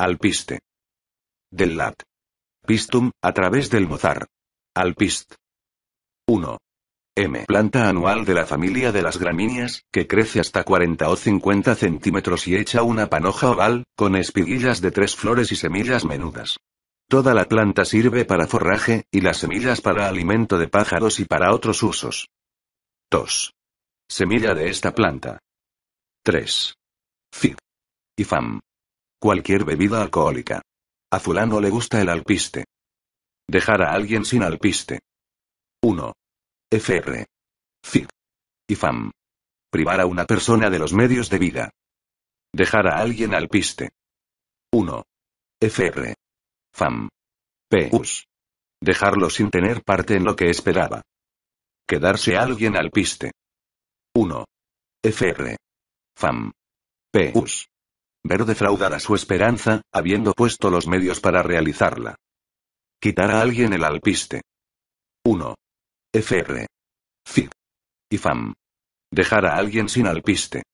Alpiste. Del lat. Pistum, a través del mozar. Alpist. 1. M. Planta anual de la familia de las gramíneas, que crece hasta 40 o 50 centímetros y echa una panoja oval, con espiguillas de tres flores y semillas menudas. Toda la planta sirve para forraje, y las semillas para alimento de pájaros y para otros usos. 2. Semilla de esta planta. 3. Fig. Ifam. Cualquier bebida alcohólica. A fulano le gusta el alpiste. Dejar a alguien sin alpiste. 1. FR. FIC. Y FAM. Privar a una persona de los medios de vida. Dejar a alguien alpiste. 1. FR. FAM. PUS. Dejarlo sin tener parte en lo que esperaba. Quedarse a alguien alpiste. 1. FR. FAM. PUS. Ver defraudada su esperanza, habiendo puesto los medios para realizarla. Quitar a alguien el alpiste. 1. FR. Y IFAM. Dejar a alguien sin alpiste.